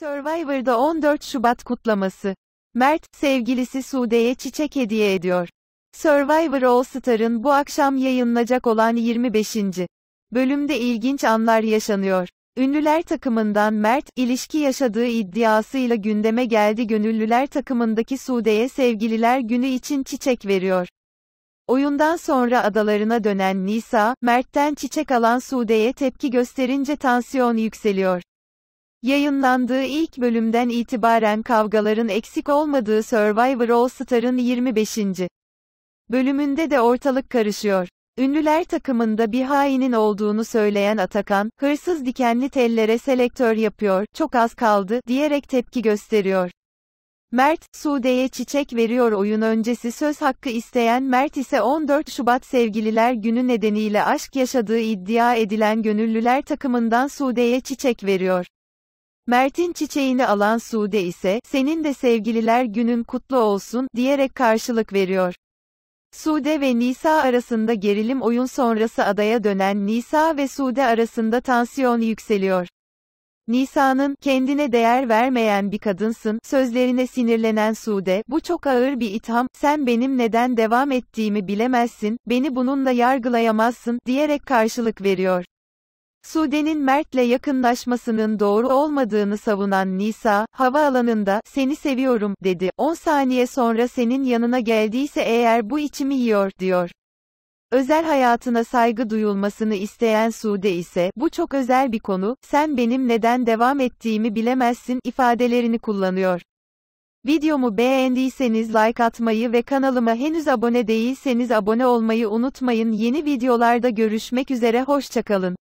Survivor'da 14 Şubat kutlaması. Mert, sevgilisi Sude'ye çiçek hediye ediyor. Survivor All Star'ın bu akşam yayınlanacak olan 25. bölümde ilginç anlar yaşanıyor. Ünlüler takımından Mert, ilişki yaşadığı iddiasıyla gündeme geldi gönüllüler takımındaki Sude'ye sevgililer günü için çiçek veriyor. Oyundan sonra adalarına dönen Nisa, Mert'ten çiçek alan Sude'ye tepki gösterince tansiyon yükseliyor. Yayınlandığı ilk bölümden itibaren kavgaların eksik olmadığı Survivor All Star'ın 25. bölümünde de ortalık karışıyor. Ünlüler takımında bir hainin olduğunu söyleyen Atakan, hırsız dikenli tellere selektör yapıyor, çok az kaldı, diyerek tepki gösteriyor. Mert, Sude'ye çiçek veriyor oyun öncesi söz hakkı isteyen Mert ise 14 Şubat Sevgililer Günü nedeniyle aşk yaşadığı iddia edilen gönüllüler takımından Sude'ye çiçek veriyor. Mert'in çiçeğini alan Sude ise, senin de sevgililer günün kutlu olsun, diyerek karşılık veriyor. Sude ve Nisa arasında gerilim oyun sonrası adaya dönen Nisa ve Sude arasında tansiyon yükseliyor. Nisa'nın, kendine değer vermeyen bir kadınsın, sözlerine sinirlenen Sude, bu çok ağır bir itham, sen benim neden devam ettiğimi bilemezsin, beni bununla yargılayamazsın, diyerek karşılık veriyor. Sude'nin Mert'le yakınlaşmasının doğru olmadığını savunan Nisa, havaalanında, seni seviyorum, dedi, 10 saniye sonra senin yanına geldiyse eğer bu içimi yiyor, diyor. Özel hayatına saygı duyulmasını isteyen Sude ise, bu çok özel bir konu, sen benim neden devam ettiğimi bilemezsin, ifadelerini kullanıyor. Videomu beğendiyseniz like atmayı ve kanalıma henüz abone değilseniz abone olmayı unutmayın. Yeni videolarda görüşmek üzere hoşçakalın.